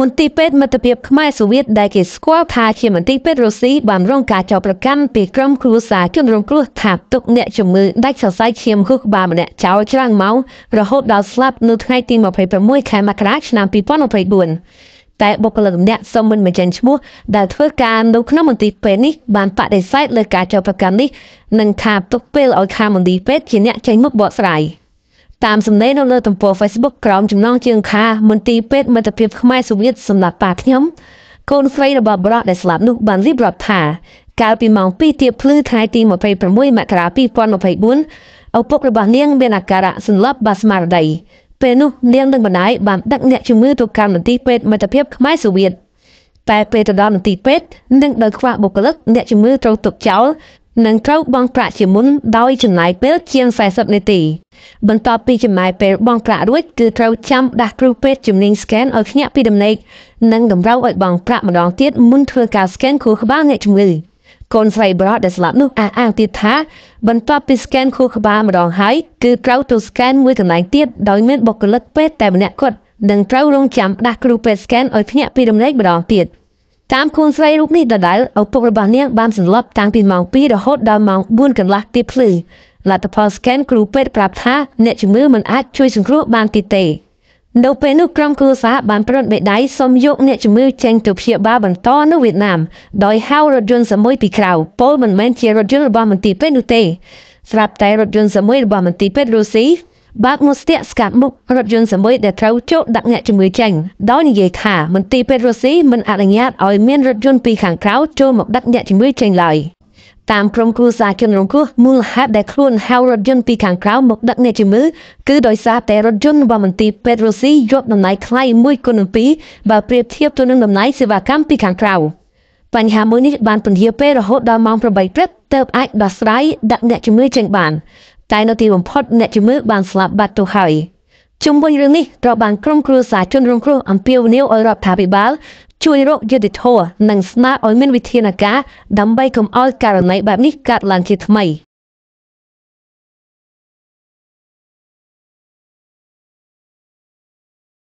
មន្ទីរពេទ្យមិត្តភាពខ្មែរសូវៀតដែលគេស្គាល់ថាជាមន្ទីរពេទ្យរុស្ស៊ីបានរងការចោទប្រកាន់ពីក្រុមគ្រួសារជនរងគ្រោះថាទុកអ្នកជំងឺដាច់សរសៃឈាមហុកបាម្នាក់ចោលច្រើនម៉ោងរហូតដល់ស្លាប់នៅថ្ងៃទី26ខែមករាឆ្នាំ2024តែបុគ្គលិកម្នាក់សមមិនបញ្ចេញឈ្មោះដែលធ្វើការនៅក្នុងមន្ទីរពេទ្យនេះបានបដិសេធលើការចោទប្រកាន់នេះនិងថាទុកពេលឲ្យខាងមន្ទីរពេទ្យជាអ្នកចេញមុខបកស្រាយ។តាមសម្ដីនៅលើទំព័រ Facebook ក្រោមចំណងជើងខា មន្ទីរពេទ្យមិត្តភាពខ្មែរសូវៀតសម្រាប់ប៉ាខ្ញុំកូនស្រីរបស់ប្រុសដែលស្លាប់នោះបានរៀបរាប់ថាកាលពីម៉ោង2ទៀបភ្លឺថ្ងៃទី26មករា2024ឪពុករបស់នាងមានអាការៈសន្លប់បាស្មារតីពេលនោះនាងនឹងបណ្ដាយបានដឹកអ្នកជំងឺទៅកាន់មន្ទីរពេទ្យមិត្តភាពខ្មែរសូវៀតតែពេលទៅដល់មន្ទីរពេទ្យនឹងដោយខ្វះបុគ្គលិកអ្នកជំងឺត្រូវទុកចោលនិងត្រូវបង់ប្រាក់ជាមុនដោយចំណាយពេលជាង40នាទី បន្ទាប់ពីចំណាយពេលបង់ប្រាក់រួចគឺត្រូវចាំដាស់គ្រូពេទ្យជំនាញ scan ឲ្យភ្ញាក់ពីដំណេកនិងតម្រូវឲ្យបង់ប្រាក់ម្ដងទៀតមុនធ្វើការ scan ខួរក្បាលអ្នកជំងឺកូនស្រីបរតដែលស្លាប់នោះអះអាងទៀតថាបន្ទាប់ពី scan ខួរក្បាលម្ដងហើយគឺត្រូវទៅ scan មួយកន្លែងទៀតដោយមានបុគ្គលិកពេទ្យតែម្នាក់គត់និងត្រូវរងចាំដាស់គ្រូពេទ្យ scan ឲ្យភ្ញាក់ពីដំណេកម្ដងទៀត។តាមកូនស្រីរូបនេះដដែលឪពុករបស់នាងបានសន្លប់តាំងពីម៉ោង2រហូតដល់ម៉ោង4កន្លះទៀតភ្លឺលទ្ធផល scan គ្រូពេទ្យប្រាប់ថាអ្នកជំងឺមិនអាចជួយសង្គ្រោះបានទៀតទេនៅពេលនោះក្រុមគ្រួសារបានប្រន់បេដៃសុំយកអ្នកជំងឺចេញទៅព្យាបាលបន្តនៅវៀតណាមដោយហៅរថយន្តសមួយពីក្រៅពលមិនមែនជារថយន្តរបស់មន្ទីរពេទ្យនោះទេស្រាប់តែរថយន្តសមួយរបស់មន្ទីរពេទ្យរុស្ស៊ីបើកមួយស្ទាក់ស្កាត់មុខរថយន្តសមួយដែលត្រូវចូលដាក់អ្នកជំងឺចេញដោយនិយាយថាមន្ទីរពេទ្យរុស្ស៊ីមិនអនុញ្ញាតឲ្យមានរថយន្តពីខាងក្រៅចូលមកដាក់អ្នកជំងឺចេញឡើយតាមក្រុមគ្រួសារជនរងគ្រោះមូលហេតុដែលខ្លួនហៅរថយន្តពីខាងក្រៅមកដឹកអ្នកជំងឺគឺដោយសារតែរថយន្តរបស់មន្ទីរពេទ្យរុស្ស៊ីយកតម្លៃថ្លៃ1.2បើប្រៀបធៀបទៅនឹងតម្លៃសេវាកម្មពីខាងក្រៅបញ្ហាមួយនេះបានពន្យាពេលរហូតដល់ម៉ោង8ព្រឹកទើបអាចដោះស្រាយដាក់អ្នកជំងឺចេញបានតែនៅទីបំផុតអ្នកជំងឺបានស្លាប់បាត់ទៅហើយជុំវិញរឿងនេះត្រូវបានក្រុមគ្រួសារជនរងគ្រោះអំពាវនាវឲ្យរដ្ឋាភិបាលជួយរកយុត្តិធម៌និងស្នើឲ្យមានវិធានការដើម្បីកុំឲ្យករណីបែបនេះកើតឡើងជាថ្មី។